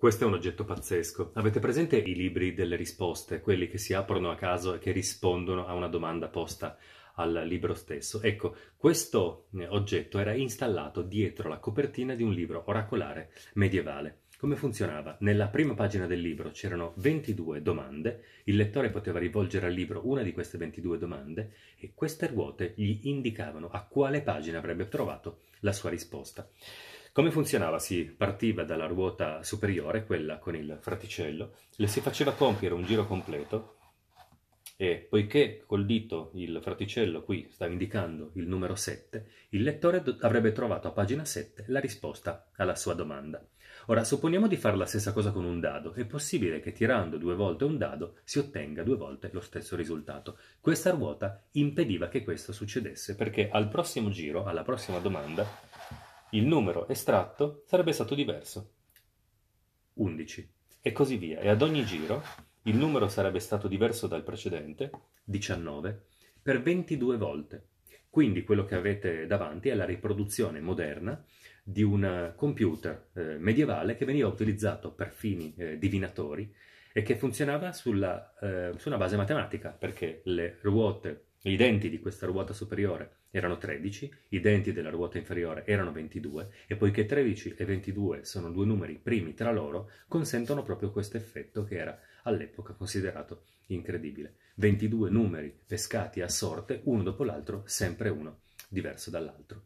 Questo è un oggetto pazzesco. Avete presente i libri delle risposte, quelli che si aprono a caso e che rispondono a una domanda posta al libro stesso? Ecco, questo eh, oggetto era installato dietro la copertina di un libro oracolare medievale. Come funzionava? Nella prima pagina del libro c'erano 22 domande, il lettore poteva rivolgere al libro una di queste 22 domande e queste ruote gli indicavano a quale pagina avrebbe trovato la sua risposta. Come funzionava? Si partiva dalla ruota superiore, quella con il fraticello, le si faceva compiere un giro completo e poiché col dito il fraticello qui stava indicando il numero 7, il lettore avrebbe trovato a pagina 7 la risposta alla sua domanda. Ora, supponiamo di fare la stessa cosa con un dado. È possibile che tirando due volte un dado si ottenga due volte lo stesso risultato. Questa ruota impediva che questo succedesse perché al prossimo giro, alla prossima domanda, il numero estratto sarebbe stato diverso. 11. E così via. E ad ogni giro il numero sarebbe stato diverso dal precedente, 19, per 22 volte. Quindi quello che avete davanti è la riproduzione moderna di un eh, computer eh, medievale che veniva utilizzato per fini eh, divinatori e che funzionava sulla, eh, su una base matematica, perché le ruote i denti di questa ruota superiore erano 13, i denti della ruota inferiore erano 22 e poiché 13 e 22 sono due numeri primi tra loro, consentono proprio questo effetto che era all'epoca considerato incredibile. 22 numeri pescati a sorte, uno dopo l'altro, sempre uno diverso dall'altro.